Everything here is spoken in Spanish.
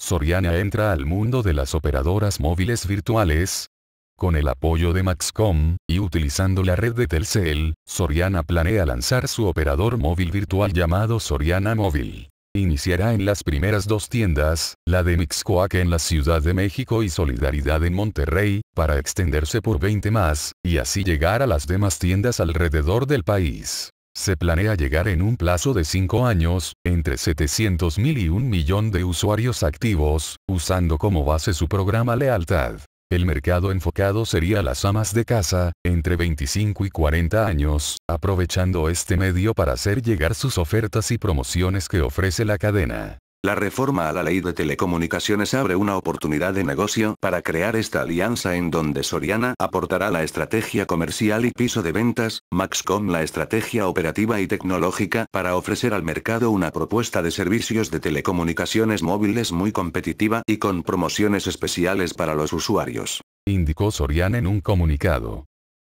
Soriana entra al mundo de las operadoras móviles virtuales. Con el apoyo de Maxcom, y utilizando la red de Telcel, Soriana planea lanzar su operador móvil virtual llamado Soriana Móvil. Iniciará en las primeras dos tiendas, la de Mixcoac en la Ciudad de México y Solidaridad en Monterrey, para extenderse por 20 más, y así llegar a las demás tiendas alrededor del país. Se planea llegar en un plazo de 5 años, entre 700.000 y 1 millón de usuarios activos, usando como base su programa Lealtad. El mercado enfocado sería las amas de casa, entre 25 y 40 años, aprovechando este medio para hacer llegar sus ofertas y promociones que ofrece la cadena. La reforma a la ley de telecomunicaciones abre una oportunidad de negocio para crear esta alianza en donde Soriana aportará la estrategia comercial y piso de ventas, Maxcom la estrategia operativa y tecnológica para ofrecer al mercado una propuesta de servicios de telecomunicaciones móviles muy competitiva y con promociones especiales para los usuarios. Indicó Soriana en un comunicado.